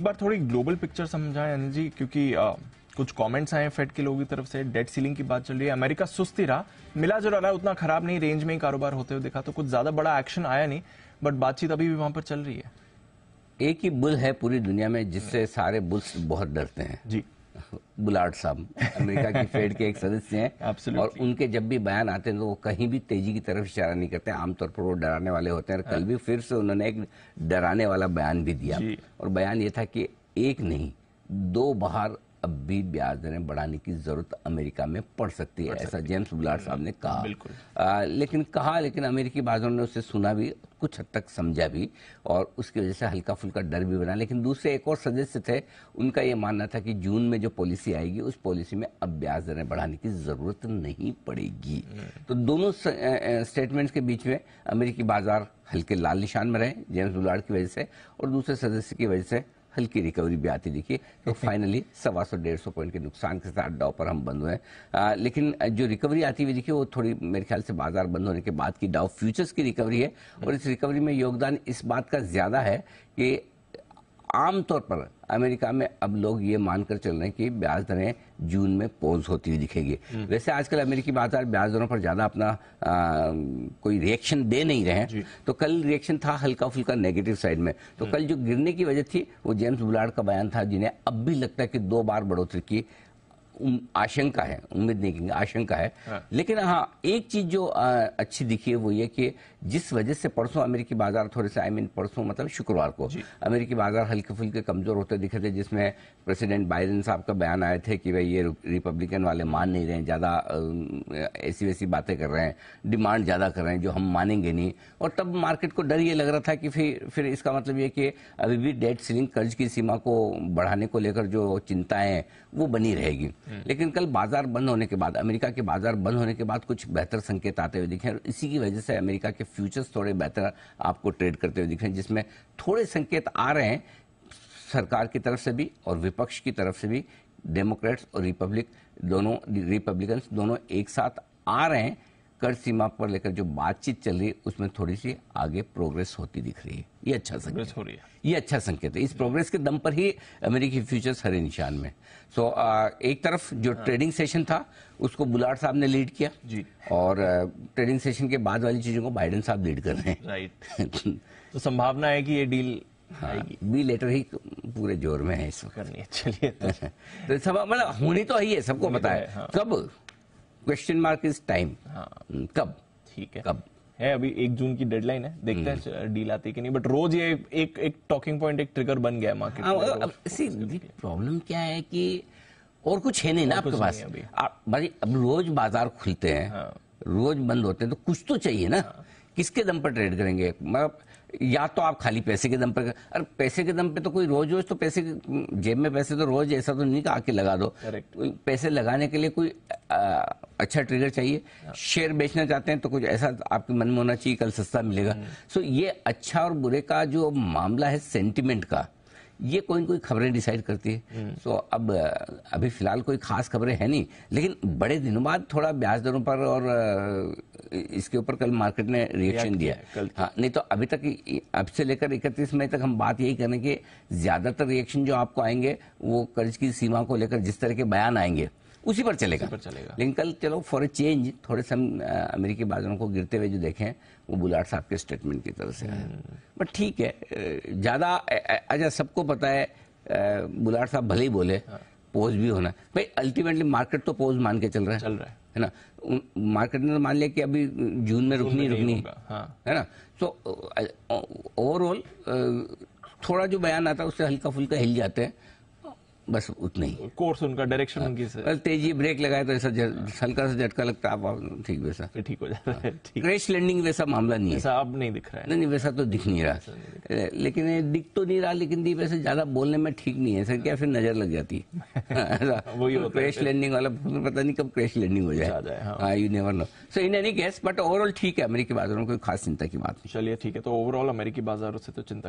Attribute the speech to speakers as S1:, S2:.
S1: एक बार थोड़ी global picture समझाएं अनिल जी क्योंकि आ, कुछ कमेंट्स आए फेड के लोगों की तरफ से डेट सीलिंग की बात चल रही है अमेरिका सुस्ती रहा मिला जुला रहा उतना खराब नहीं रेंज में ही कारोबार होते हुए देखा तो कुछ ज्यादा बड़ा एक्शन आया नहीं बट बातचीत अभी भी वहां पर चल रही है एक ही बुल है पूरी दुनिया में जिससे सारे बुल्स बहुत डरते हैं जी बुलाड साहब अमेरिका की फेड के एक सदस्य हैं और उनके जब भी बयान आते हैं तो वो कहीं भी तेजी की तरफ इशारा नहीं करते आमतौर पर वो डराने वाले होते हैं और कल हाँ। भी फिर से उन्होंने एक डराने वाला बयान भी दिया और बयान ये था कि एक नहीं दो बार अब भी ब्याज दरें बढ़ाने की जरूरत अमेरिका में पड़ सकती है ऐसा जेम्स बुलाड साहब ने कहा आ, लेकिन कहा लेकिन अमेरिकी बाजारों ने उसे सुना भी कुछ हद तक समझा भी और उसकी वजह से हल्का फुल्का डर भी बना लेकिन दूसरे एक और सदस्य थे उनका ये मानना था कि जून में जो पॉलिसी आएगी उस पॉलिसी में अब ब्याज दरें बढ़ाने की ज़रूरत नहीं पड़ेगी हम्म। तो दोनों स्टेटमेंट्स के बीच में अमेरिकी बाजार हल्के लाल निशान में रहे जेम्स बुलाड की वजह से और दूसरे सदस्य की वजह से हल्की रिकवरी भी आती दिखी तो फाइनली सवा सौ डेढ़ सौ पॉइंट के नुकसान के साथ डाउ पर हम बंद हुए हैं लेकिन जो रिकवरी आती हुई दिखी वो थोड़ी मेरे ख्याल से बाजार बंद होने के बाद की डाउ फ्यूचर्स की रिकवरी है और इस रिकवरी में योगदान इस बात का ज्यादा है कि आमतौर पर अमेरिका में अब लोग ये मानकर चल रहे हैं कि ब्याज दरें जून में पोज होती हुई दिखेगी हम्म। वैसे आजकल अमेरिकी बाजार ब्याज दरों पर ज़्यादा अपना आ, कोई रिएक्शन दे नहीं रहे तो कल रिएक्शन था हल्का फुल्का नेगेटिव साइड में तो हम्म। कल जो गिरने की वजह थी वो जेम्स बुलाड का बयान था जिन्हें अब भी लगता है कि दो बार बढ़ोतरी की आशंका है उम्मीद नहीं की आशंका है हाँ। लेकिन हाँ एक चीज जो आ, अच्छी दिखी है वो ये कि जिस वजह से परसों अमेरिकी बाजार थोड़े से आई मीन परसों मतलब शुक्रवार को अमेरिकी बाजार हल्के फुल्के कमजोर होते दिखे थे जिसमें प्रेसिडेंट बाइडेन साहब का बयान आए थे कि भाई ये रिपब्लिकन वाले मान नहीं रहे हैं ज़्यादा ऐसी वैसी बातें कर रहे हैं डिमांड ज़्यादा कर रहे हैं जो हम मानेंगे नहीं और तब मार्केट को डर ये लग रहा था कि फिर फिर इसका मतलब ये कि अभी भी डेट सीलिंग कर्ज की सीमा को बढ़ाने को लेकर जो चिंताएं वो बनी रहेगी हम्म। लेकिन कल बाजार बंद होने के बाद अमेरिका के बाजार बंद होने के बाद कुछ बेहतर संकेत आते हुए दिखे इसी की वजह से अमेरिका के फ्यूचर्स थोड़े बेहतर आपको ट्रेड करते हुए दिखे जिसमें थोड़े संकेत आ रहे हैं सरकार की तरफ से भी और विपक्ष की तरफ से भी डेमोक्रेट्स और रिपब्लिक दोनों रिपब्लिकन्स दोनों एक साथ आ रहे हैं कर सीमा पर लेकर जो बातचीत चल रही है उसमें थोड़ी सी आगे प्रोग्रेस होती दिख रही है ये अच्छा संकेत हो रही है ये अच्छा संकेत है इस प्रोग्रेस के दम पर ही अमेरिकी फ्यूचर्स हरे निशान में सो so, एक तरफ जो हाँ। ट्रेडिंग सेशन था उसको बुलाड साहब ने लीड किया जी और आ, ट्रेडिंग सेशन के बाद वाली चीजों को बाइडन साहब लीड कर रहे हैं राइट तो संभावना है कि ये डील हाँ, बी लेटर ही पूरे जोर में है इस तो वक्त चलिए तो।, तो सब मतलब होनी तो ही है सबको तो पता है कब क्वेश्चन मार्क इज टाइम कब ठीक है कब है अभी एक जून की डेडलाइन है देखते हैं डील hmm. आती कि नहीं बट रोज ये एक एक टॉकिंग पॉइंट एक ट्रिगर बन गया हाँ, मार्केट अब सी प्रॉब्लम क्या है कि और कुछ है नहीं ना आपके पास भाई अब रोज बाजार खुलते हैं हाँ। रोज बंद होते हैं तो कुछ तो चाहिए ना हाँ। किसके दम पर ट्रेड करेंगे मतलब या तो आप खाली पैसे के दम पर अरे पैसे के दम पे तो कोई रोज रोज तो पैसे जेब में पैसे तो रोज ऐसा तो नहीं आके लगा दो पैसे लगाने के लिए कोई आ, अच्छा ट्रिगर चाहिए शेयर हाँ। बेचना चाहते हैं तो कुछ ऐसा आपके मन में होना चाहिए कल सस्ता मिलेगा सो हम्म। ये अच्छा और बुरे का जो मामला है सेंटिमेंट का ये कोई कोई खबरें डिसाइड करती है सो हम्म। so, अब अभी फिलहाल कोई खास खबरें है नहीं लेकिन बड़े दिनों बाद थोड़ा ब्याज दरों पर और इसके ऊपर कल मार्केट ने रिएक्शन दिया हाँ नहीं तो अभी तक अब से लेकर इकतीस मई तक हम बात यही करें कि ज़्यादातर रिएक्शन जो आपको आएंगे वो कर्ज की सीमा को लेकर जिस तरह के बयान आएंगे उसी पर चलेगा पर चलेगा लेकिन कल चलो फॉर ए चेंज थोड़े से हम अमेरिकी बाजारों को गिरते हुए जो देखें वो बुलाट साहब के स्टेटमेंट की तरफ से हम्म। बट ठीक है ज़्यादा अच्छा सबको पता है बुलाट साहब भले ही बोले पोज हाँ। भी होना भाई अल्टीमेटली मार्केट तो पोज मान के चल रहा है चल रहा है है ना मार्केट ने तो मान लिया कि अभी जून में रुकनी रुकनी हाँ। है ना तो ओवरऑल थोड़ा जो बयान आता है उससे हल्का फुल्का हिल जाते हैं बस उतना ही कोर्स उनका डायरेक्शन उनकी बस हाँ। तेजी ब्रेक लगाए तो ऐसा हल्का सा झटका लगता है आप ठीक वैसा ठीक हो जाता है हाँ। क्रैश लैंडिंग वैसा मामला नहीं है अब नहीं दिख रहा है नहीं वैसा तो दिख नहीं रहा लेकिन दिख तो नहीं रहा लेकिन वैसे ज्यादा बोलने में ठीक नहीं है सर क्या फिर नजर लग जाती है वही क्रैश लैंडिंग वाला पता नहीं कब क्रैश लैंडिंग हो जाए you never know so in any case but overall ठीक है अमेरिकी बाजारों में कोई खास चिंता की बात नहीं चलिए ठीक है तो ओवरऑल अमेरिकी बाजारों से तो चिंता